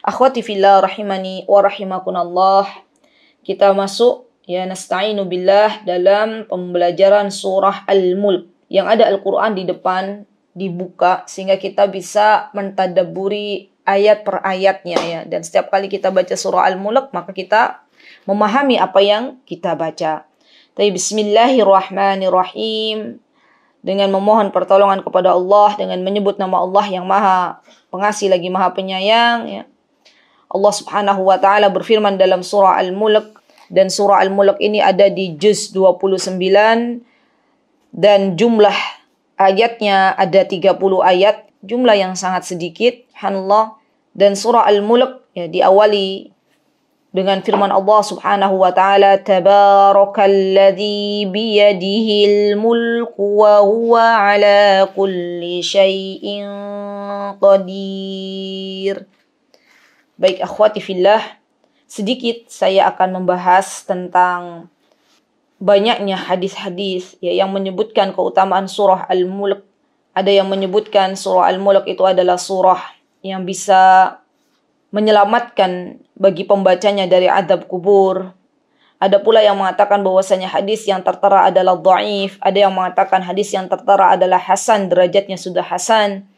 Akhwati fillah rahimani wa rahimakunallah. Kita masuk ya nasta'inu billah dalam pembelajaran surah Al-Mulk yang ada Al-Qur'an di depan dibuka sehingga kita bisa mentadaburi ayat per ayatnya ya dan setiap kali kita baca surah Al-Mulk maka kita memahami apa yang kita baca. Tapi bismillahirrahmanirrahim dengan memohon pertolongan kepada Allah dengan menyebut nama Allah yang Maha Pengasih lagi Maha Penyayang ya. Allah Subhanahu wa taala berfirman dalam surah Al-Mulk dan surah Al-Mulk ini ada di juz 29 dan jumlah ayatnya ada 30 ayat, jumlah yang sangat sedikit. Subhanallah dan surah Al-Mulk ya, diawali dengan firman Allah Subhanahu wa taala tabarakalladzi biyadihil mulku wa huwa ala kulli syai'in qadir Baik akhwati fillah, sedikit saya akan membahas tentang banyaknya hadis-hadis ya, yang menyebutkan keutamaan surah Al-Mulk. Ada yang menyebutkan surah Al-Mulk itu adalah surah yang bisa menyelamatkan bagi pembacanya dari adab kubur. Ada pula yang mengatakan bahwasanya hadis yang tertera adalah dhaif, ada yang mengatakan hadis yang tertera adalah hasan, derajatnya sudah hasan.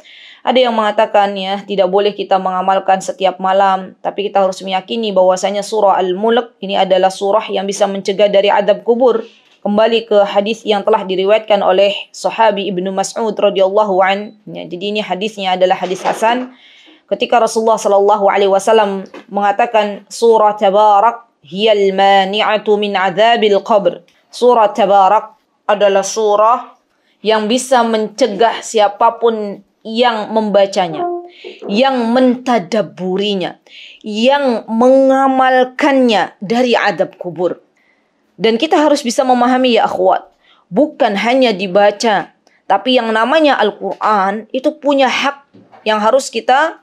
Ada yang mengatakan ya tidak boleh kita mengamalkan setiap malam, tapi kita harus meyakini bahwasanya surah Al-Mulk ini adalah surah yang bisa mencegah dari adab kubur. Kembali ke hadis yang telah diriwayatkan oleh Sahabi Ibnu Mas'ud radhiyallahu an. Ya, jadi ini hadisnya adalah hadis hasan. Ketika Rasulullah sallallahu alaihi wasallam mengatakan surah Tabarak hiyal mani'atu min adzabil qabr. Surah Tabarak adalah surah yang bisa mencegah siapapun yang membacanya, yang mentadaburinya, yang mengamalkannya dari adab kubur. Dan kita harus bisa memahami ya akhwat, bukan hanya dibaca, tapi yang namanya Al-Quran itu punya hak yang harus kita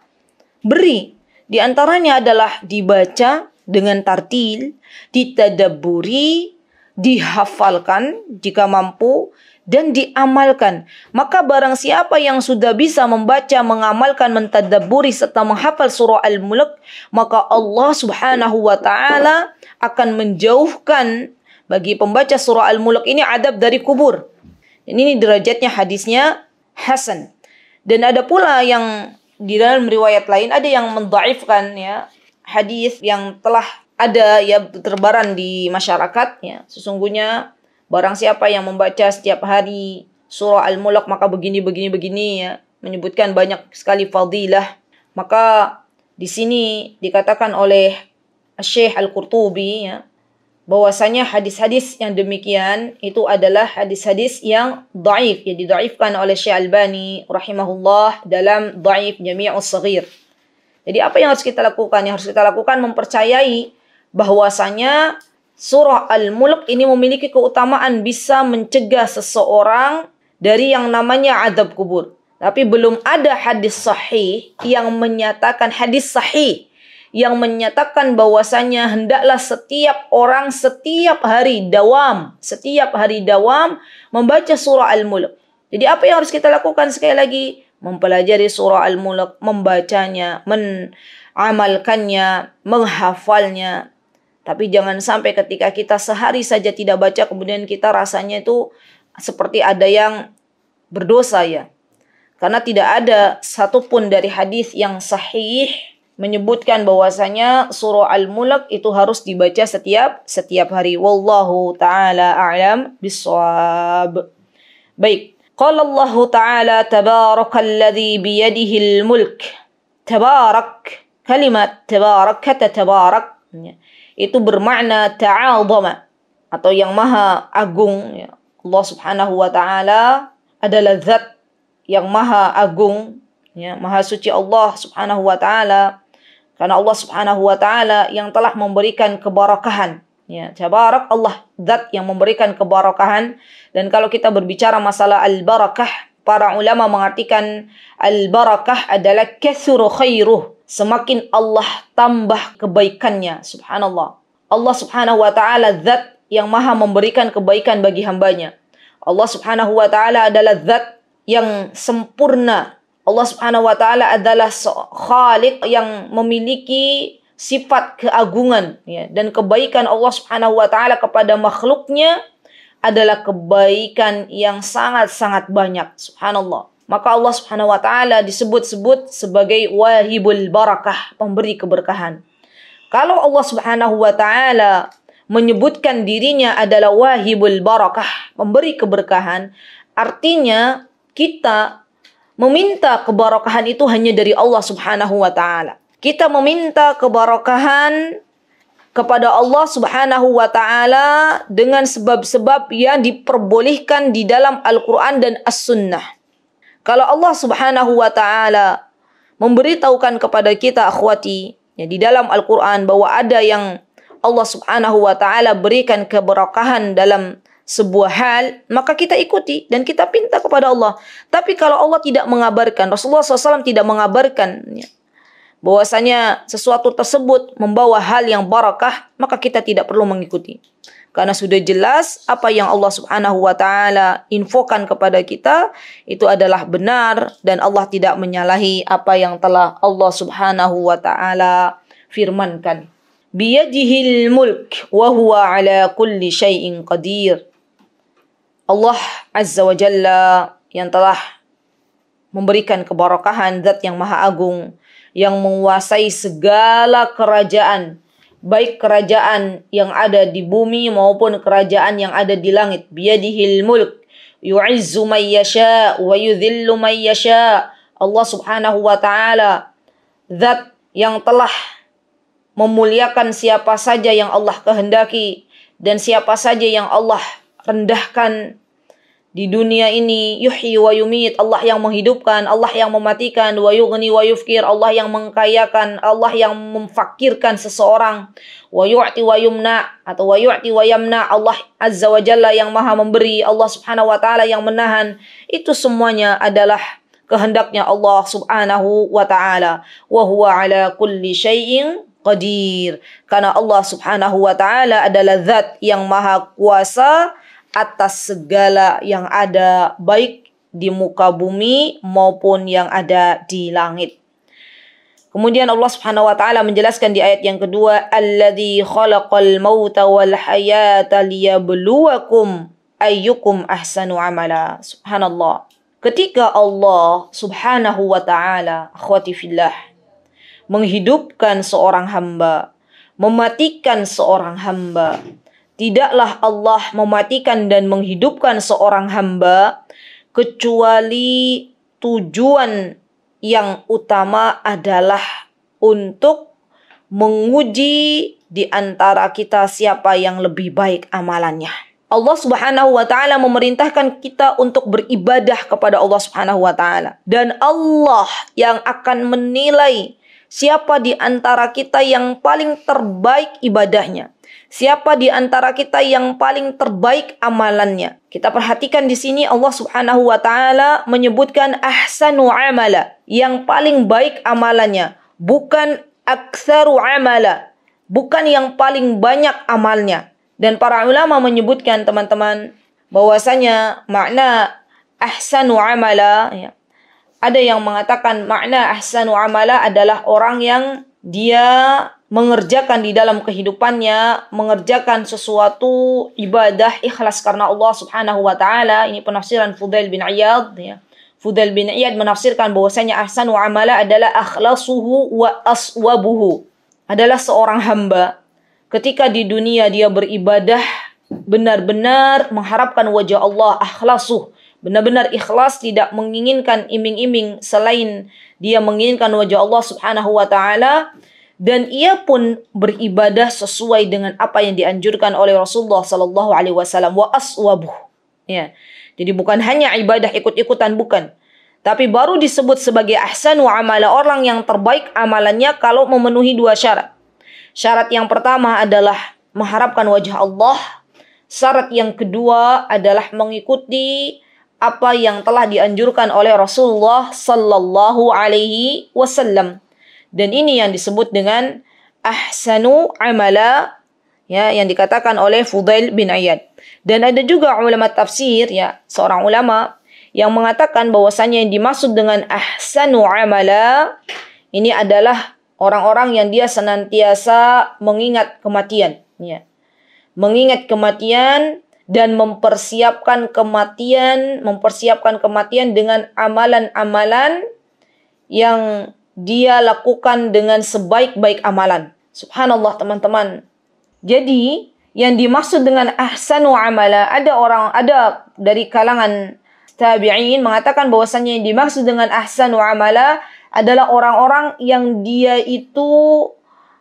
beri. Di antaranya adalah dibaca dengan tartil, ditadaburi, dihafalkan jika mampu, dan diamalkan. Maka barang siapa yang sudah bisa membaca, mengamalkan, mentadaburi serta menghafal surah Al-Mulk, maka Allah Subhanahu wa taala akan menjauhkan bagi pembaca surah Al-Mulk ini adab dari kubur. Ini, ini derajatnya hadisnya hasan. Dan ada pula yang di dalam riwayat lain ada yang mendaifkan ya hadis yang telah ada ya terbaran di masyarakat sesungguhnya Barang siapa yang membaca setiap hari surah Al-Mulk maka begini begini begini ya, menyebutkan banyak sekali fadilah. Maka di sini dikatakan oleh Syekh Al-Qurtubi ya, bahwasanya hadis-hadis yang demikian itu adalah hadis-hadis yang dhaif ya didaifkan oleh Syekh Albani rahimahullah dalam dhaif Jami'us Saghir. Jadi apa yang harus kita lakukan? Yang harus kita lakukan mempercayai bahwasanya Surah Al-Mulk ini memiliki keutamaan bisa mencegah seseorang dari yang namanya adab kubur. Tapi belum ada hadis sahih yang menyatakan hadis sahih yang menyatakan bahwasanya hendaklah setiap orang setiap hari dawam, setiap hari dawam membaca surah Al-Mulk. Jadi apa yang harus kita lakukan sekali lagi? Mempelajari surah Al-Mulk, membacanya, menamalkannya, menghafalnya, tapi jangan sampai ketika kita sehari saja tidak baca kemudian kita rasanya itu seperti ada yang berdosa ya. Karena tidak ada satupun dari hadis yang sahih menyebutkan bahwasanya surah Al-Mulk itu harus dibaca setiap setiap hari. Wallahu taala a'lam bissawab. Baik. Qala Allah taala tabarakalladzi al mulk. Tabarak. Kalimat tabarak kata ya. tabarak itu bermakna ta'azama atau yang maha agung ya. Allah Subhanahu wa taala adalah zat yang maha agung ya maha suci Allah Subhanahu wa taala karena Allah Subhanahu wa taala yang telah memberikan keberkahan ya tabarak Allah zat yang memberikan keberkahan dan kalau kita berbicara masalah al-barakah para ulama mengartikan al-barakah adalah kasuru khairuh semakin Allah tambah kebaikannya. Subhanallah. Allah subhanahu wa ta'ala zat yang maha memberikan kebaikan bagi hambanya. Allah subhanahu wa ta'ala adalah zat yang sempurna. Allah subhanahu wa ta'ala adalah khalik yang memiliki sifat keagungan ya. dan kebaikan Allah Subhanahu wa taala kepada makhluknya adalah kebaikan yang sangat-sangat banyak subhanallah maka Allah Subhanahu wa taala disebut-sebut sebagai wahibul barakah, pemberi keberkahan. Kalau Allah Subhanahu wa taala menyebutkan dirinya adalah wahibul barakah, pemberi keberkahan, artinya kita meminta keberkahan itu hanya dari Allah Subhanahu wa taala. Kita meminta keberkahan kepada Allah Subhanahu wa taala dengan sebab-sebab yang diperbolehkan di dalam Al-Qur'an dan As-Sunnah. Kalau Allah Subhanahu wa taala memberitahukan kepada kita akhwati ya di dalam Al-Qur'an bahwa ada yang Allah Subhanahu wa taala berikan keberkahan dalam sebuah hal, maka kita ikuti dan kita pinta kepada Allah. Tapi kalau Allah tidak mengabarkan, Rasulullah SAW tidak mengabarkan ya, bahwasanya sesuatu tersebut membawa hal yang barakah, maka kita tidak perlu mengikuti. Karena sudah jelas apa yang Allah Subhanahu wa taala infokan kepada kita itu adalah benar dan Allah tidak menyalahi apa yang telah Allah Subhanahu wa taala firmankan. Biyadihil mulk wa huwa ala kulli syai'in qadir. Allah Azza wa Jalla yang telah memberikan keberkahan zat yang maha agung yang menguasai segala kerajaan baik kerajaan yang ada di bumi maupun kerajaan yang ada di langit biyadihil mulk yu'izzu may yasha wa yudhillu may yasha Allah Subhanahu wa taala zat yang telah memuliakan siapa saja yang Allah kehendaki dan siapa saja yang Allah rendahkan di dunia ini yuhyi wa yumit Allah yang menghidupkan Allah yang mematikan wa yughni wa yufkir Allah yang mengkayakan Allah yang memfakirkan seseorang wa yu'ti wa yumna atau wa yu'ti wa yamna Allah azza wa jalla yang maha memberi Allah subhanahu wa taala yang menahan itu semuanya adalah kehendaknya Allah subhanahu wa taala wa huwa ala kulli syai'in qadir karena Allah subhanahu wa taala adalah zat yang maha kuasa atas segala yang ada baik di muka bumi maupun yang ada di langit. Kemudian Allah Subhanahu wa taala menjelaskan di ayat yang kedua, "Alladzi khalaqal mauta wal hayata liyabluwakum ayyukum ahsanu amala." Subhanallah. Ketika Allah Subhanahu wa taala, akhwati fillah, menghidupkan seorang hamba, mematikan seorang hamba, Tidaklah Allah mematikan dan menghidupkan seorang hamba kecuali tujuan yang utama adalah untuk menguji di antara kita siapa yang lebih baik amalannya. Allah Subhanahu wa taala memerintahkan kita untuk beribadah kepada Allah Subhanahu wa taala dan Allah yang akan menilai siapa di antara kita yang paling terbaik ibadahnya. Siapa di antara kita yang paling terbaik amalannya? Kita perhatikan di sini Allah Subhanahu wa taala menyebutkan ahsanu amala, yang paling baik amalannya, bukan aktsaru amala, bukan yang paling banyak amalnya. Dan para ulama menyebutkan teman-teman bahwasanya makna ahsanu amala ya. Ada yang mengatakan makna ahsanu amala adalah orang yang dia mengerjakan di dalam kehidupannya, mengerjakan sesuatu ibadah ikhlas karena Allah Subhanahu wa taala. Ini penafsiran Fudail bin Iyad ya. Fudail bin Iyad menafsirkan bahwasanya ahsanu amala adalah akhlasuhu wa aswabuhu. Adalah seorang hamba ketika di dunia dia beribadah benar-benar mengharapkan wajah Allah akhlasuh benar-benar ikhlas tidak menginginkan iming-iming selain dia menginginkan wajah Allah Subhanahu wa taala dan ia pun beribadah sesuai dengan apa yang dianjurkan oleh Rasulullah Sallallahu Alaihi Wasallam wa aswabuh. Ya, jadi bukan hanya ibadah ikut-ikutan bukan, tapi baru disebut sebagai ahsan wa amala orang yang terbaik amalannya kalau memenuhi dua syarat. Syarat yang pertama adalah mengharapkan wajah Allah. Syarat yang kedua adalah mengikuti apa yang telah dianjurkan oleh Rasulullah sallallahu alaihi wasallam. Dan ini yang disebut dengan ahsanu amala ya yang dikatakan oleh Fudail bin Ayyad. Dan ada juga ulama tafsir ya, seorang ulama yang mengatakan bahwasanya yang dimaksud dengan ahsanu amala ini adalah orang-orang yang dia senantiasa mengingat kematian ya. Mengingat kematian dan mempersiapkan kematian, mempersiapkan kematian dengan amalan-amalan yang dia lakukan dengan sebaik-baik amalan. Subhanallah teman-teman. Jadi yang dimaksud dengan ahsanu amala ada orang ada dari kalangan tabi'in mengatakan bahwasanya yang dimaksud dengan ahsanu amala adalah orang-orang yang dia itu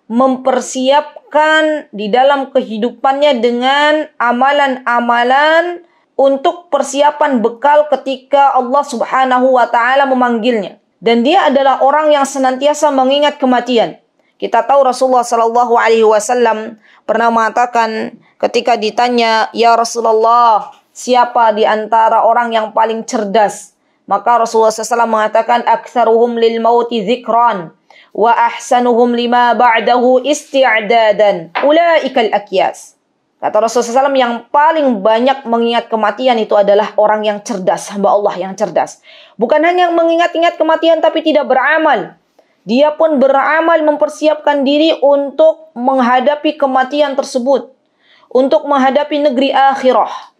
mempersiapkan di dalam kehidupannya dengan amalan-amalan untuk persiapan bekal ketika Allah Subhanahu wa taala memanggilnya dan dia adalah orang yang senantiasa mengingat kematian. Kita tahu Rasulullah Shallallahu Alaihi Wasallam pernah mengatakan ketika ditanya, ya Rasulullah, siapa di antara orang yang paling cerdas? Maka Rasulullah SAW mengatakan, aksaruhum lil mauti zikran wa ahsanuhum lima ba'dahu isti'adadan ulaikal akyas Kata Rasulullah SAW yang paling banyak mengingat kematian itu adalah orang yang cerdas, hamba Allah yang cerdas. Bukan hanya mengingat-ingat kematian tapi tidak beramal. Dia pun beramal mempersiapkan diri untuk menghadapi kematian tersebut. Untuk menghadapi negeri akhirah.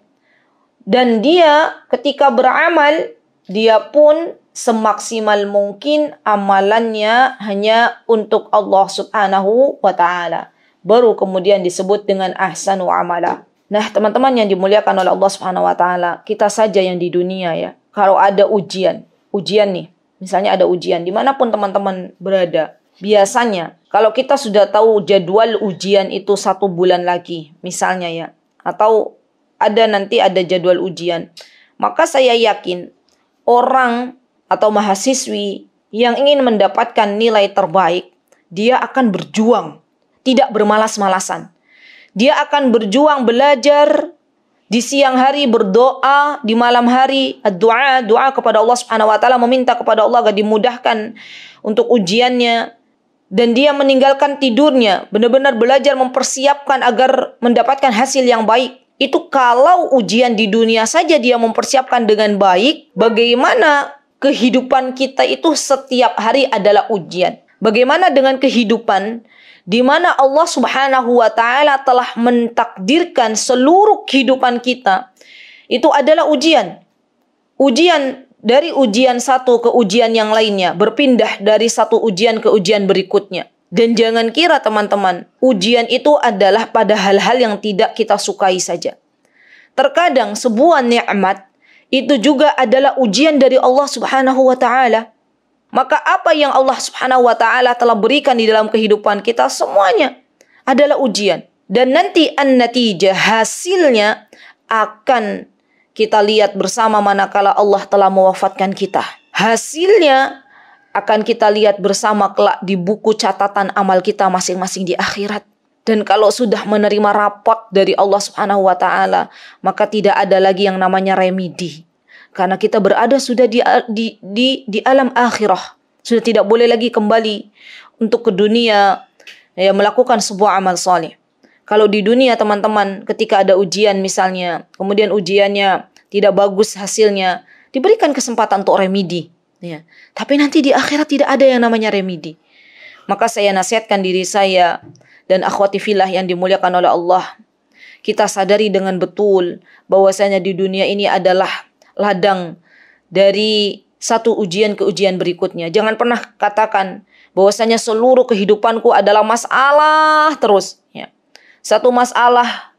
Dan dia ketika beramal, dia pun semaksimal mungkin amalannya hanya untuk Allah subhanahu wa ta'ala baru kemudian disebut dengan ahsanu amala. Nah, teman-teman yang dimuliakan oleh Allah Subhanahu wa taala, kita saja yang di dunia ya. Kalau ada ujian, ujian nih, misalnya ada ujian dimanapun teman-teman berada, biasanya kalau kita sudah tahu jadwal ujian itu satu bulan lagi, misalnya ya, atau ada nanti ada jadwal ujian, maka saya yakin orang atau mahasiswi yang ingin mendapatkan nilai terbaik, dia akan berjuang tidak bermalas-malasan. Dia akan berjuang belajar di siang hari berdoa, di malam hari doa doa kepada Allah Subhanahu wa taala meminta kepada Allah agar dimudahkan untuk ujiannya dan dia meninggalkan tidurnya, benar-benar belajar mempersiapkan agar mendapatkan hasil yang baik. Itu kalau ujian di dunia saja dia mempersiapkan dengan baik, bagaimana kehidupan kita itu setiap hari adalah ujian? Bagaimana dengan kehidupan di mana Allah Subhanahu wa taala telah mentakdirkan seluruh kehidupan kita itu adalah ujian. Ujian dari ujian satu ke ujian yang lainnya, berpindah dari satu ujian ke ujian berikutnya. Dan jangan kira teman-teman, ujian itu adalah pada hal-hal yang tidak kita sukai saja. Terkadang sebuah nikmat itu juga adalah ujian dari Allah Subhanahu wa taala. Maka apa yang Allah Subhanahu wa taala telah berikan di dalam kehidupan kita semuanya adalah ujian dan nanti an-natijah hasilnya akan kita lihat bersama manakala Allah telah mewafatkan kita. Hasilnya akan kita lihat bersama kelak di buku catatan amal kita masing-masing di akhirat. Dan kalau sudah menerima rapot dari Allah Subhanahu wa taala, maka tidak ada lagi yang namanya remedi. Karena kita berada sudah di, di, di, di alam akhirah. Sudah tidak boleh lagi kembali untuk ke dunia ya, melakukan sebuah amal soleh. Kalau di dunia teman-teman ketika ada ujian misalnya, kemudian ujiannya tidak bagus hasilnya, diberikan kesempatan untuk remedi. Ya. Tapi nanti di akhirat tidak ada yang namanya remedi. Maka saya nasihatkan diri saya dan akhwati filah yang dimuliakan oleh Allah. Kita sadari dengan betul bahwasanya di dunia ini adalah ladang dari satu ujian ke ujian berikutnya. Jangan pernah katakan bahwasanya seluruh kehidupanku adalah masalah terus. Ya. Satu masalah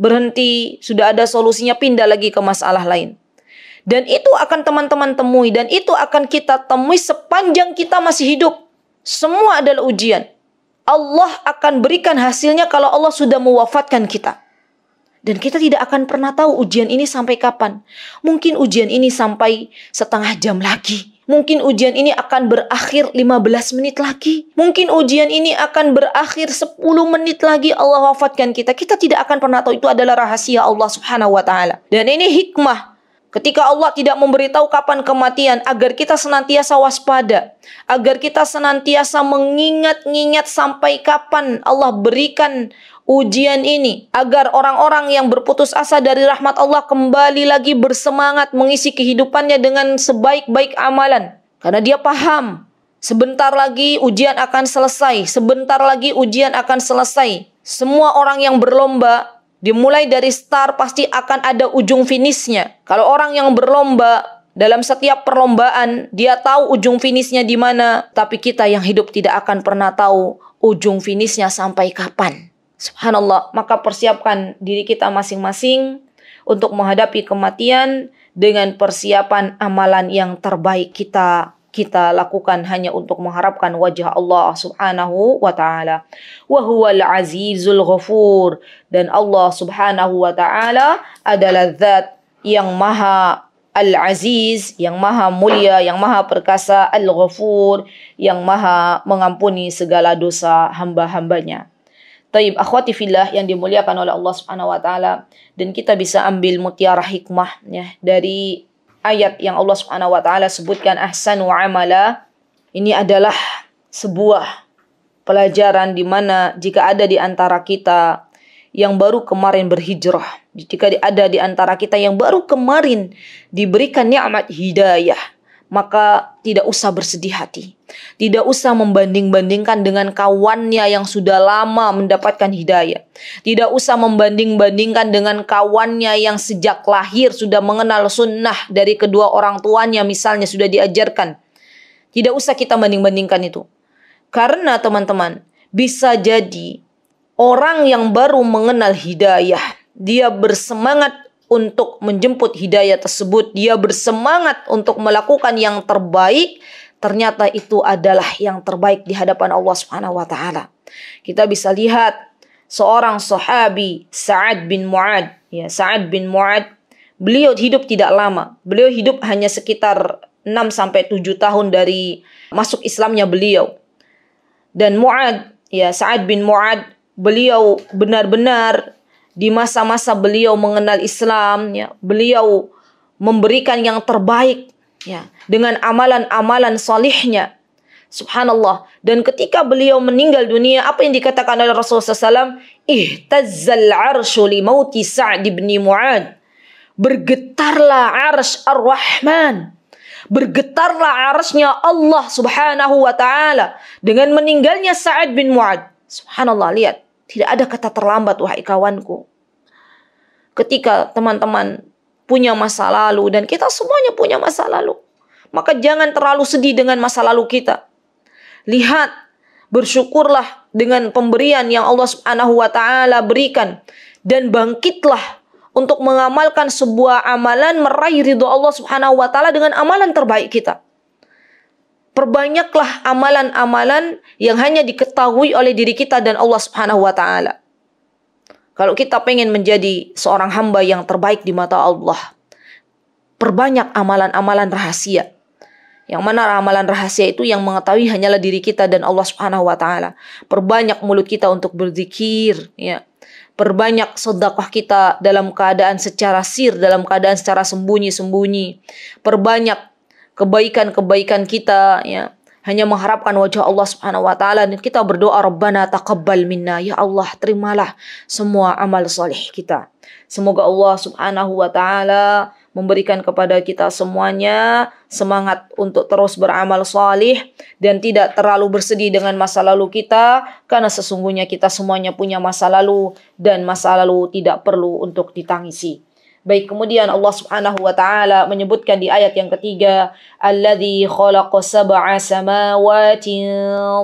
berhenti, sudah ada solusinya, pindah lagi ke masalah lain. Dan itu akan teman-teman temui dan itu akan kita temui sepanjang kita masih hidup. Semua adalah ujian. Allah akan berikan hasilnya kalau Allah sudah mewafatkan kita. Dan kita tidak akan pernah tahu ujian ini sampai kapan. Mungkin ujian ini sampai setengah jam lagi. Mungkin ujian ini akan berakhir 15 menit lagi. Mungkin ujian ini akan berakhir 10 menit lagi Allah wafatkan kita. Kita tidak akan pernah tahu itu adalah rahasia Allah Subhanahu wa taala. Dan ini hikmah Ketika Allah tidak memberitahu kapan kematian, agar kita senantiasa waspada, agar kita senantiasa mengingat-ingat sampai kapan Allah berikan ujian ini agar orang-orang yang berputus asa dari rahmat Allah kembali lagi bersemangat mengisi kehidupannya dengan sebaik-baik amalan. Karena dia paham Sebentar lagi ujian akan selesai. Sebentar lagi ujian akan selesai. Semua orang yang berlomba, dimulai dari start pasti akan ada ujung finishnya. Kalau orang yang berlomba, dalam setiap perlombaan, dia tahu ujung finishnya di mana. Tapi kita yang hidup tidak akan pernah tahu ujung finishnya sampai kapan. Subhanallah, maka persiapkan diri kita masing-masing untuk menghadapi kematian dengan persiapan amalan yang terbaik kita kita lakukan hanya untuk mengharapkan wajah Allah Subhanahu wa taala. Wa huwal azizul ghafur dan Allah Subhanahu wa taala adalah zat yang maha Al-Aziz yang maha mulia, yang maha perkasa, Al-Ghafur yang maha mengampuni segala dosa hamba-hambanya. Taib akhwati fillah yang dimuliakan oleh Allah Subhanahu wa taala dan kita bisa ambil mutiara hikmah dari ayat yang Allah Subhanahu wa taala sebutkan wa amala ini adalah sebuah pelajaran di mana jika ada di antara kita yang baru kemarin berhijrah, jika ada di antara kita yang baru kemarin diberikan nikmat hidayah, maka tidak usah bersedih hati. Tidak usah membanding-bandingkan dengan kawannya yang sudah lama mendapatkan hidayah. Tidak usah membanding-bandingkan dengan kawannya yang sejak lahir sudah mengenal sunnah dari kedua orang tuanya misalnya sudah diajarkan. Tidak usah kita banding-bandingkan itu. Karena teman-teman, bisa jadi orang yang baru mengenal hidayah, dia bersemangat untuk menjemput hidayah tersebut. Dia bersemangat untuk melakukan yang terbaik ternyata itu adalah yang terbaik di hadapan Allah Subhanahu wa taala. Kita bisa lihat seorang sahabi Sa'ad bin Mu'ad, ya Sa'ad bin Mu'ad, beliau hidup tidak lama. Beliau hidup hanya sekitar 6 sampai 7 tahun dari masuk Islamnya beliau. Dan Mu'ad, ya Sa'ad bin Mu'ad, beliau benar-benar di masa-masa beliau mengenal Islam, ya, beliau memberikan yang terbaik ya dengan amalan-amalan salihnya subhanallah dan ketika beliau meninggal dunia apa yang dikatakan oleh Rasulullah SAW ihtazzal arshu li mauti Sa'd bin Mu'ad bergetarlah arsh ar-Rahman bergetarlah arsnya Allah subhanahu wa ta'ala dengan meninggalnya Sa'ad bin Mu'ad subhanallah lihat tidak ada kata terlambat wahai kawanku ketika teman-teman punya masa lalu dan kita semuanya punya masa lalu. Maka jangan terlalu sedih dengan masa lalu kita. Lihat, bersyukurlah dengan pemberian yang Allah Subhanahu wa taala berikan dan bangkitlah untuk mengamalkan sebuah amalan meraih ridho Allah Subhanahu wa taala dengan amalan terbaik kita. Perbanyaklah amalan-amalan yang hanya diketahui oleh diri kita dan Allah Subhanahu wa taala. Kalau kita pengen menjadi seorang hamba yang terbaik di mata Allah, perbanyak amalan-amalan rahasia. Yang mana amalan rahasia itu yang mengetahui hanyalah diri kita dan Allah Subhanahu wa taala. Perbanyak mulut kita untuk berzikir, ya. Perbanyak sedekah kita dalam keadaan secara sir, dalam keadaan secara sembunyi-sembunyi. Perbanyak kebaikan-kebaikan kita, ya hanya mengharapkan wajah Allah Subhanahu wa taala dan kita berdoa Rabbana taqabbal minna ya Allah terimalah semua amal soleh kita. Semoga Allah Subhanahu wa taala memberikan kepada kita semuanya semangat untuk terus beramal salih dan tidak terlalu bersedih dengan masa lalu kita karena sesungguhnya kita semuanya punya masa lalu dan masa lalu tidak perlu untuk ditangisi. Baik, kemudian Allah Subhanahu wa taala menyebutkan di ayat yang ketiga, "Allazi khalaqa sab'a samawati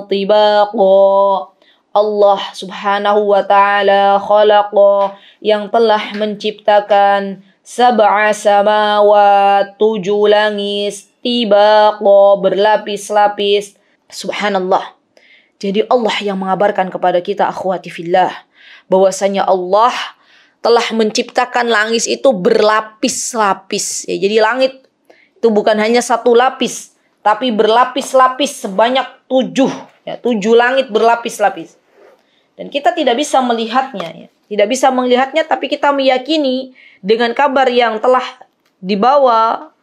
tibaqa." Allah Subhanahu wa taala khalaqa yang telah menciptakan sab'a samawat, tujuh langit, tibaqa berlapis-lapis. Subhanallah. Jadi Allah yang mengabarkan kepada kita akhwati fillah bahwasanya Allah telah menciptakan langit itu berlapis-lapis. Ya, jadi langit itu bukan hanya satu lapis, tapi berlapis-lapis sebanyak tujuh. Ya, tujuh langit berlapis-lapis. Dan kita tidak bisa melihatnya. Ya. Tidak bisa melihatnya, tapi kita meyakini dengan kabar yang telah dibawa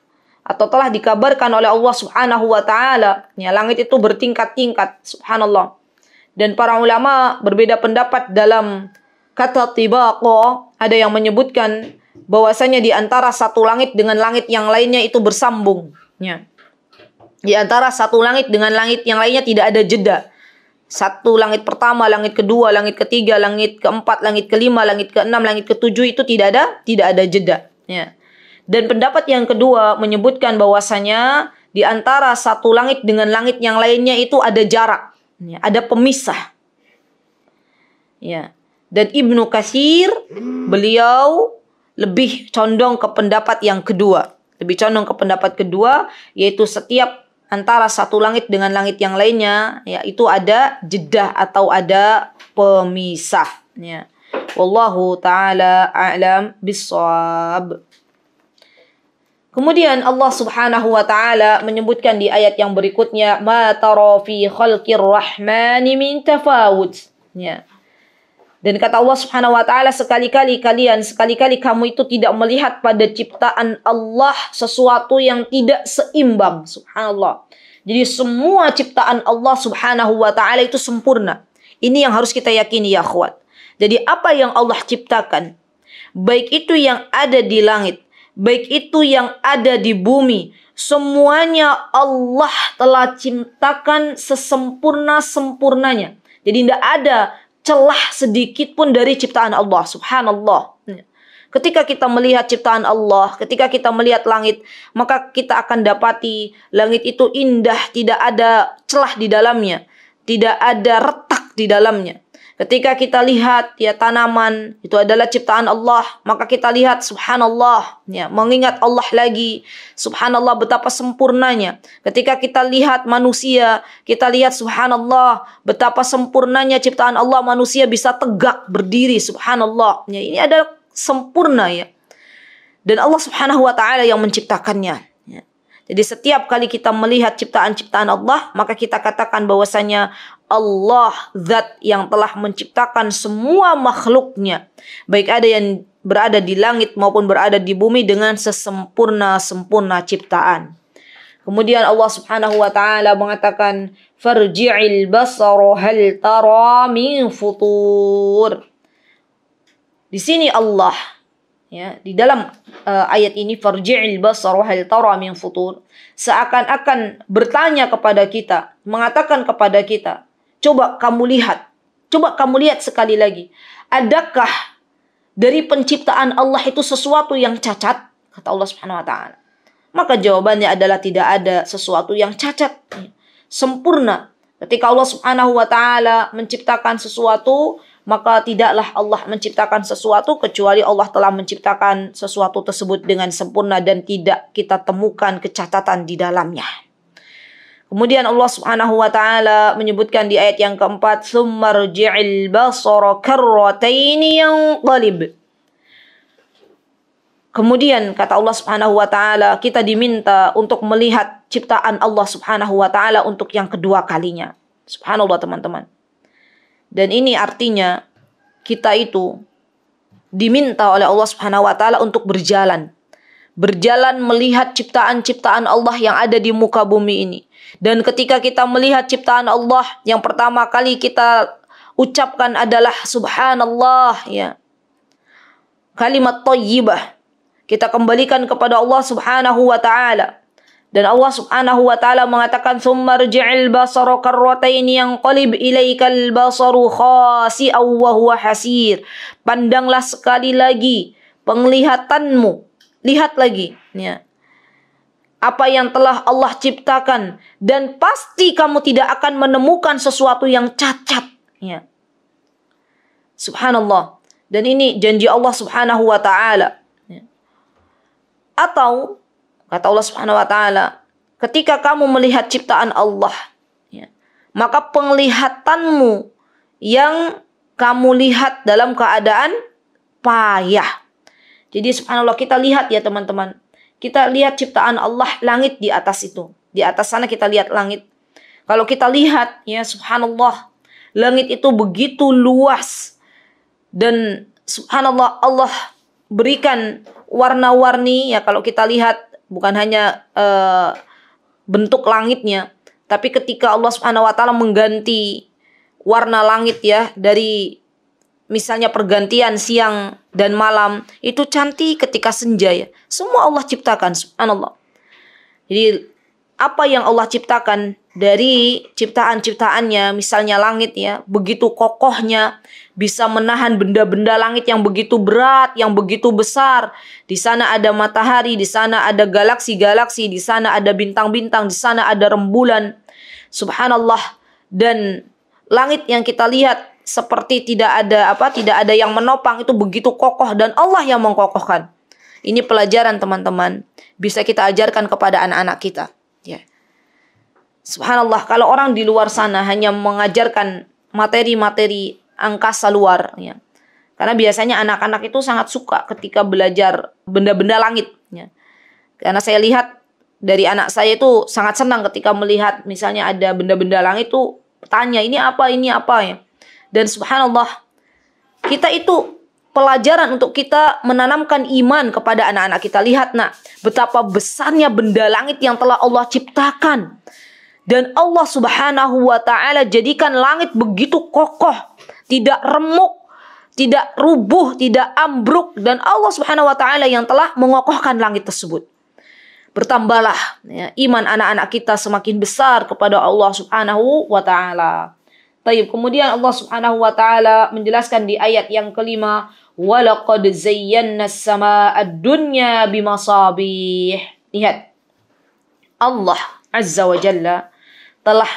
atau telah dikabarkan oleh Allah Subhanahu wa taala. Ya, langit itu bertingkat-tingkat, subhanallah. Dan para ulama berbeda pendapat dalam Kata tibako ada yang menyebutkan bahwasanya di antara satu langit dengan langit yang lainnya itu bersambung. Ya. Di antara satu langit dengan langit yang lainnya tidak ada jeda. Satu langit pertama, langit kedua, langit ketiga, langit keempat, langit kelima, langit keenam, langit ketujuh itu tidak ada tidak ada jeda. Ya. Dan pendapat yang kedua menyebutkan bahwasanya di antara satu langit dengan langit yang lainnya itu ada jarak, ya, ada pemisah. Ya dan Ibnu Kasir hmm. beliau lebih condong ke pendapat yang kedua. Lebih condong ke pendapat kedua yaitu setiap antara satu langit dengan langit yang lainnya yaitu ada jeda atau ada pemisah ya. Wallahu taala a'lam bissawab. Kemudian Allah Subhanahu wa taala menyebutkan di ayat yang berikutnya ma tara fi khalqir rahmani min tafawut. Ya. Dan kata Allah Subhanahu wa taala sekali-kali kalian sekali-kali kamu itu tidak melihat pada ciptaan Allah sesuatu yang tidak seimbang. Subhanallah. Jadi semua ciptaan Allah Subhanahu wa taala itu sempurna. Ini yang harus kita yakini ya kuat. Jadi apa yang Allah ciptakan baik itu yang ada di langit, baik itu yang ada di bumi, semuanya Allah telah ciptakan sesempurna-sempurnanya. Jadi tidak ada celah sedikit pun dari ciptaan Allah. Subhanallah. Ketika kita melihat ciptaan Allah, ketika kita melihat langit, maka kita akan dapati langit itu indah, tidak ada celah di dalamnya, tidak ada retak di dalamnya. Ketika kita lihat ya tanaman itu adalah ciptaan Allah, maka kita lihat subhanallah ya mengingat Allah lagi. Subhanallah betapa sempurnanya. Ketika kita lihat manusia, kita lihat subhanallah betapa sempurnanya ciptaan Allah manusia bisa tegak berdiri subhanallah. Ya ini adalah sempurna ya. Dan Allah Subhanahu wa taala yang menciptakannya. Jadi setiap kali kita melihat ciptaan-ciptaan Allah, maka kita katakan bahwasanya Allah zat yang telah menciptakan semua makhluknya. Baik ada yang berada di langit maupun berada di bumi dengan sesempurna-sempurna ciptaan. Kemudian Allah Subhanahu wa taala mengatakan, "Farji'il basaru hal tara min futur." Di sini Allah ya di dalam uh, ayat ini farji'il basar hal tara min futur seakan-akan bertanya kepada kita mengatakan kepada kita coba kamu lihat coba kamu lihat sekali lagi adakah dari penciptaan Allah itu sesuatu yang cacat kata Allah Subhanahu wa taala maka jawabannya adalah tidak ada sesuatu yang cacat sempurna ketika Allah Subhanahu wa taala menciptakan sesuatu maka tidaklah Allah menciptakan sesuatu kecuali Allah telah menciptakan sesuatu tersebut dengan sempurna dan tidak kita temukan kecacatan di dalamnya. Kemudian Allah Subhanahu wa taala menyebutkan di ayat yang keempat, "Tsumma basara karratain yanqalib." Kemudian kata Allah Subhanahu wa taala, kita diminta untuk melihat ciptaan Allah Subhanahu wa taala untuk yang kedua kalinya. Subhanallah teman-teman. Dan ini artinya kita itu diminta oleh Allah Subhanahu wa taala untuk berjalan. Berjalan melihat ciptaan-ciptaan Allah yang ada di muka bumi ini. Dan ketika kita melihat ciptaan Allah yang pertama kali kita ucapkan adalah subhanallah ya. Kalimat thayyibah kita kembalikan kepada Allah Subhanahu wa taala. Dan Allah Subhanahu wa taala mengatakan summa rji'il basara karratain yang qalib ilaikal basaru khasi'aw wa huwa hasir. Pandanglah sekali lagi penglihatanmu. Lihat lagi ya. Apa yang telah Allah ciptakan dan pasti kamu tidak akan menemukan sesuatu yang cacat ya. Subhanallah. Dan ini janji Allah Subhanahu wa taala. Ya. Atau Kata Allah Subhanahu wa taala, ketika kamu melihat ciptaan Allah, ya, maka penglihatanmu yang kamu lihat dalam keadaan payah. Jadi subhanallah kita lihat ya teman-teman. Kita lihat ciptaan Allah langit di atas itu. Di atas sana kita lihat langit. Kalau kita lihat ya subhanallah langit itu begitu luas dan subhanallah Allah berikan warna-warni ya kalau kita lihat bukan hanya uh, bentuk langitnya, tapi ketika Allah Subhanahu wa taala mengganti warna langit ya dari misalnya pergantian siang dan malam itu cantik ketika senja ya. Semua Allah ciptakan subhanallah. Jadi apa yang Allah ciptakan dari ciptaan-ciptaannya misalnya langit ya, begitu kokohnya, bisa menahan benda-benda langit yang begitu berat, yang begitu besar. Di sana ada matahari, di sana ada galaksi-galaksi, di sana ada bintang-bintang, di sana ada rembulan. Subhanallah. Dan langit yang kita lihat seperti tidak ada apa, tidak ada yang menopang itu begitu kokoh dan Allah yang mengkokohkan. Ini pelajaran teman-teman, bisa kita ajarkan kepada anak-anak kita, ya. Subhanallah, kalau orang di luar sana hanya mengajarkan materi-materi angkasa luar ya. Karena biasanya anak-anak itu sangat suka ketika belajar benda-benda langit ya. Karena saya lihat dari anak saya itu sangat senang ketika melihat misalnya ada benda-benda langit itu tanya ini apa ini apa ya. Dan subhanallah kita itu pelajaran untuk kita menanamkan iman kepada anak-anak kita. Lihat nak, betapa besarnya benda langit yang telah Allah ciptakan. Dan Allah subhanahu wa ta'ala jadikan langit begitu kokoh tidak remuk, tidak rubuh, tidak ambruk dan Allah Subhanahu wa taala yang telah mengokohkan langit tersebut. Bertambahlah ya, iman anak-anak kita semakin besar kepada Allah Subhanahu wa taala. Kemudian Allah Subhanahu wa taala menjelaskan di ayat yang kelima, "Walaqad zayyana as-samaa'a dunya bimasabih." Lihat. Allah Azza wa Jalla telah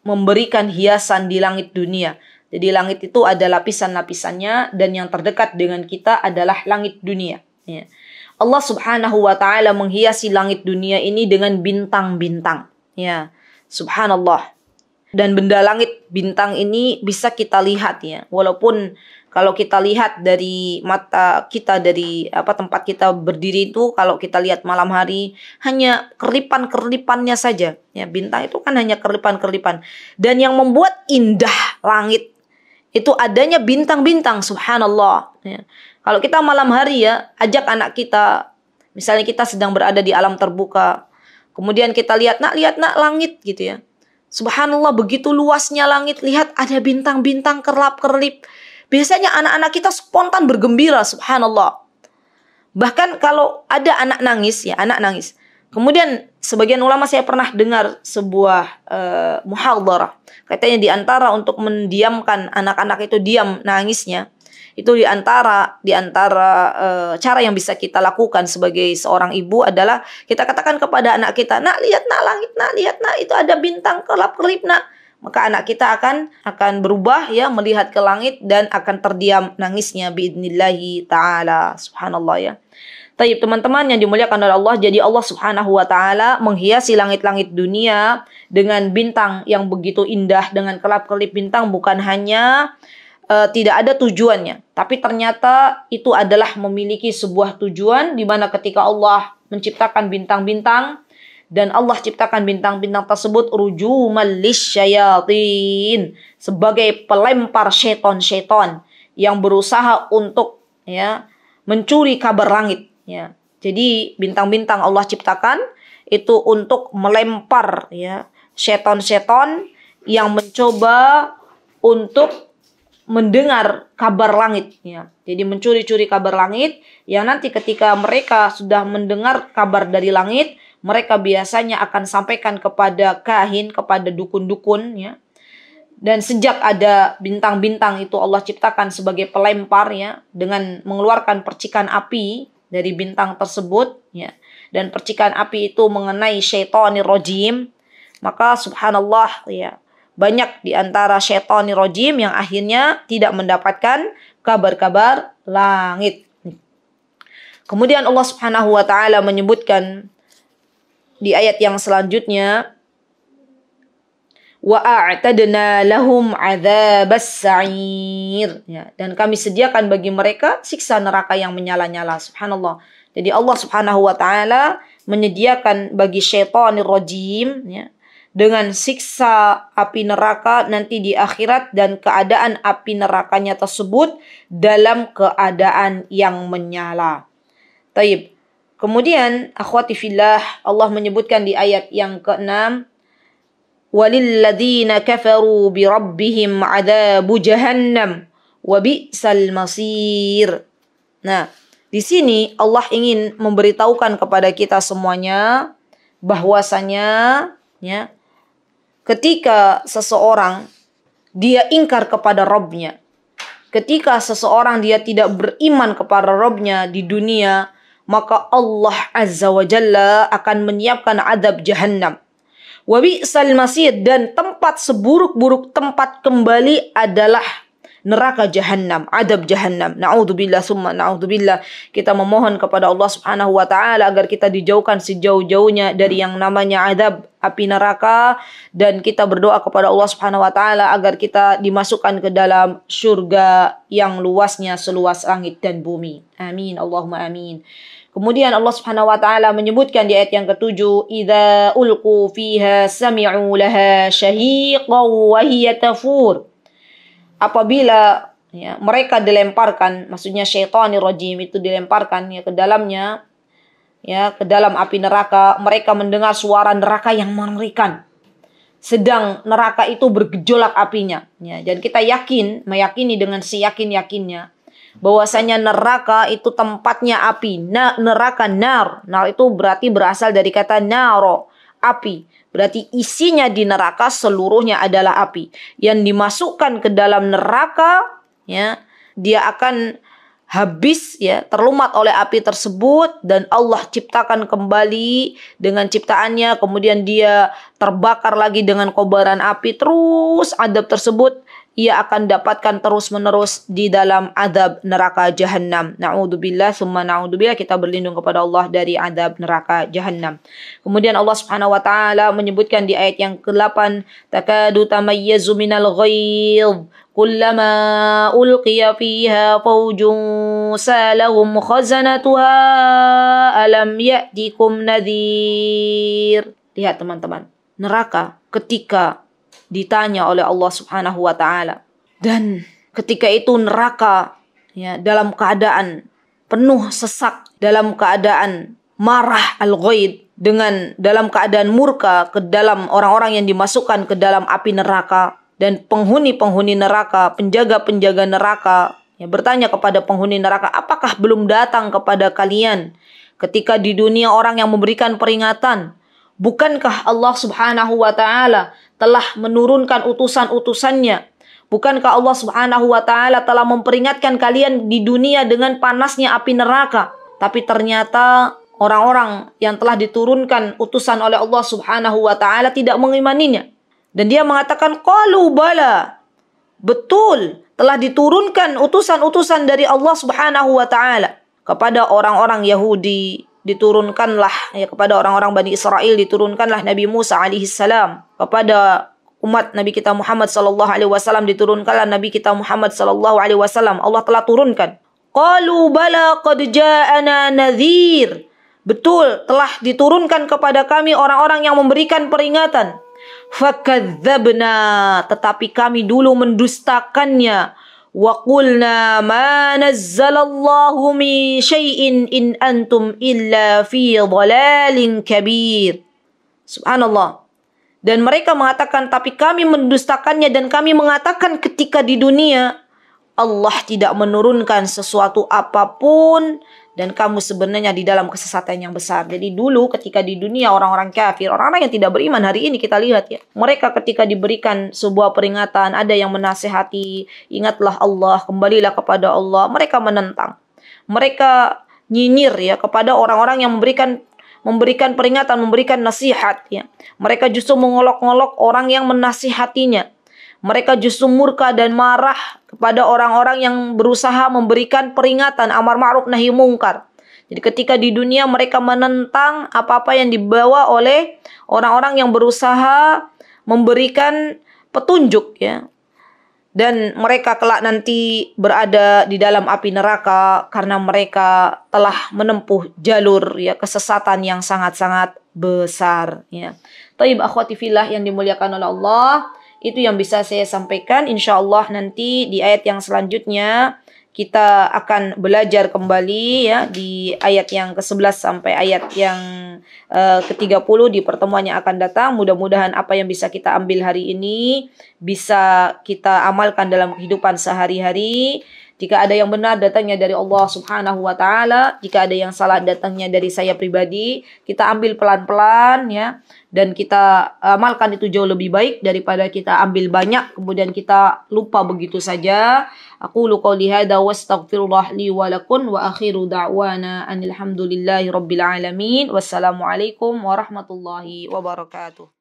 memberikan hiasan di langit dunia jadi langit itu ada lapisan-lapisannya dan yang terdekat dengan kita adalah langit dunia. Ya. Allah Subhanahu wa taala menghiasi langit dunia ini dengan bintang-bintang. Ya. Subhanallah. Dan benda langit bintang ini bisa kita lihat ya. Walaupun kalau kita lihat dari mata kita dari apa tempat kita berdiri itu kalau kita lihat malam hari hanya kerlipan-kerlipannya saja ya bintang itu kan hanya kerlipan-kerlipan. dan yang membuat indah langit itu adanya bintang-bintang subhanallah ya. kalau kita malam hari ya ajak anak kita misalnya kita sedang berada di alam terbuka kemudian kita lihat nak lihat nak langit gitu ya subhanallah begitu luasnya langit lihat ada bintang-bintang kerlap-kerlip biasanya anak-anak kita spontan bergembira subhanallah bahkan kalau ada anak nangis ya anak nangis Kemudian sebagian ulama saya pernah dengar sebuah uh, muhadharah. Katanya diantara untuk mendiamkan anak-anak itu diam nangisnya, itu diantara antara di antara uh, cara yang bisa kita lakukan sebagai seorang ibu adalah kita katakan kepada anak kita, "Nak, lihat nak langit, nak lihat nak itu ada bintang kelap-kelip, Nak." maka anak kita akan akan berubah ya melihat ke langit dan akan terdiam nangisnya biidnillahi taala subhanallah ya Tayyib teman-teman yang dimuliakan oleh Allah jadi Allah Subhanahu wa taala menghiasi langit-langit dunia dengan bintang yang begitu indah dengan kelap-kelip bintang bukan hanya uh, tidak ada tujuannya tapi ternyata itu adalah memiliki sebuah tujuan di mana ketika Allah menciptakan bintang-bintang dan Allah ciptakan bintang-bintang tersebut rujumal lisyayatin sebagai pelempar seton-seton yang berusaha untuk ya mencuri kabar langit ya. Jadi bintang-bintang Allah ciptakan itu untuk melempar ya seton-seton yang mencoba untuk mendengar kabar langit ya. Jadi mencuri-curi kabar langit yang nanti ketika mereka sudah mendengar kabar dari langit, mereka biasanya akan sampaikan kepada kahin, kepada dukun-dukun ya. Dan sejak ada bintang-bintang itu Allah ciptakan sebagai pelempar ya dengan mengeluarkan percikan api dari bintang tersebut ya. Dan percikan api itu mengenai syaitonir rojim. Maka subhanallah ya banyak di antara syaitonir rojim yang akhirnya tidak mendapatkan kabar-kabar langit. Kemudian Allah Subhanahu wa taala menyebutkan di ayat yang selanjutnya wa a'tadna lahum adzabas sa'ir ya, dan kami sediakan bagi mereka siksa neraka yang menyala-nyala subhanallah jadi Allah Subhanahu wa taala menyediakan bagi syaitanir rajim ya dengan siksa api neraka nanti di akhirat dan keadaan api nerakanya tersebut dalam keadaan yang menyala. Taib. Kemudian akhwati fillah Allah menyebutkan di ayat yang ke-6 walilladzina kafaru bi rabbihim adzabu jahannam wa bi'sal masir. Nah, di sini Allah ingin memberitahukan kepada kita semuanya bahwasanya ya ketika seseorang dia ingkar kepada Robnya, ketika seseorang dia tidak beriman kepada Robnya di dunia, maka Allah Azza wa Jalla akan menyiapkan adab jahannam. Wabi masir dan tempat seburuk-buruk tempat kembali adalah neraka jahannam, adab jahannam. Na'udzubillah summa na'udzubillah. Kita memohon kepada Allah Subhanahu wa taala agar kita dijauhkan sejauh-jauhnya dari yang namanya adab api neraka dan kita berdoa kepada Allah Subhanahu wa taala agar kita dimasukkan ke dalam surga yang luasnya seluas langit dan bumi. Amin. Allahumma amin. Kemudian Allah Subhanahu wa taala menyebutkan di ayat yang ketujuh, "Idza ulqu fiha sami'u laha shahiqan wa hiya tafur." Apabila ya, mereka dilemparkan, maksudnya syaitanir rajim itu dilemparkan ya ke dalamnya, ya ke dalam api neraka mereka mendengar suara neraka yang mengerikan sedang neraka itu bergejolak apinya ya dan kita yakin meyakini dengan seyakin si yakinnya bahwasanya neraka itu tempatnya api na neraka nar nar itu berarti berasal dari kata naro api berarti isinya di neraka seluruhnya adalah api yang dimasukkan ke dalam neraka ya dia akan habis ya terlumat oleh api tersebut dan Allah ciptakan kembali dengan ciptaannya kemudian dia terbakar lagi dengan kobaran api terus adab tersebut ia akan dapatkan terus-menerus di dalam adab neraka jahanam. Na'udzubillah summa na'udzubillah kita berlindung kepada Allah dari adab neraka jahanam. Kemudian Allah Subhanahu wa taala menyebutkan di ayat yang ke-8 takadu tamayyazu minal ghayz kullama ulqiya fiha fawjun salahum khazanatuha alam ya'tikum nadhir. Lihat teman-teman, neraka ketika ditanya oleh Allah Subhanahu wa taala. Dan ketika itu neraka ya dalam keadaan penuh sesak, dalam keadaan marah al-ghaid dengan dalam keadaan murka ke dalam orang-orang yang dimasukkan ke dalam api neraka dan penghuni-penghuni neraka, penjaga-penjaga neraka ya bertanya kepada penghuni neraka, "Apakah belum datang kepada kalian ketika di dunia orang yang memberikan peringatan? Bukankah Allah Subhanahu wa taala telah menurunkan utusan-utusannya. Bukankah Allah Subhanahu wa taala telah memperingatkan kalian di dunia dengan panasnya api neraka? Tapi ternyata orang-orang yang telah diturunkan utusan oleh Allah Subhanahu wa taala tidak mengimaninya. Dan dia mengatakan qalu bala. Betul, telah diturunkan utusan-utusan dari Allah Subhanahu wa taala kepada orang-orang Yahudi diturunkanlah ya kepada orang-orang Bani Israel diturunkanlah Nabi Musa alaihi salam kepada umat Nabi kita Muhammad sallallahu alaihi wasallam diturunkanlah Nabi kita Muhammad sallallahu alaihi wasallam Allah telah turunkan qalu bala qad ja'ana nadhir betul telah diturunkan kepada kami orang-orang yang memberikan peringatan fakadzabna tetapi kami dulu mendustakannya وقلنا ما نزل الله من شيء إن أنتم إلا في ضلال كبير الله Dan mereka mengatakan, tapi kami mendustakannya dan kami mengatakan ketika di dunia Allah tidak menurunkan sesuatu apapun dan kamu sebenarnya di dalam kesesatan yang besar. Jadi dulu ketika di dunia orang-orang kafir, orang-orang yang tidak beriman hari ini kita lihat ya. Mereka ketika diberikan sebuah peringatan, ada yang menasehati, ingatlah Allah, kembalilah kepada Allah, mereka menentang. Mereka nyinyir ya kepada orang-orang yang memberikan memberikan peringatan, memberikan nasihat ya. Mereka justru mengolok olok orang yang menasihatinya. Mereka justru murka dan marah kepada orang-orang yang berusaha memberikan peringatan amar ma'ruf nahi mungkar. Jadi ketika di dunia mereka menentang apa-apa yang dibawa oleh orang-orang yang berusaha memberikan petunjuk ya. Dan mereka kelak nanti berada di dalam api neraka karena mereka telah menempuh jalur ya kesesatan yang sangat-sangat besar ya. Taib akhwati fillah yang dimuliakan oleh Allah. Itu yang bisa saya sampaikan. Insya Allah nanti di ayat yang selanjutnya kita akan belajar kembali ya di ayat yang ke-11 sampai ayat yang uh, eh, ke-30 di pertemuan yang akan datang. Mudah-mudahan apa yang bisa kita ambil hari ini bisa kita amalkan dalam kehidupan sehari-hari jika ada yang benar datangnya dari Allah Subhanahu wa taala, jika ada yang salah datangnya dari saya pribadi, kita ambil pelan-pelan ya dan kita amalkan itu jauh lebih baik daripada kita ambil banyak kemudian kita lupa begitu saja. Aku lu qouli hadza wastaghfirullah li wa lakum wa akhiru da'wana anil hamdulillahi rabbil alamin. Wassalamualaikum warahmatullahi wabarakatuh.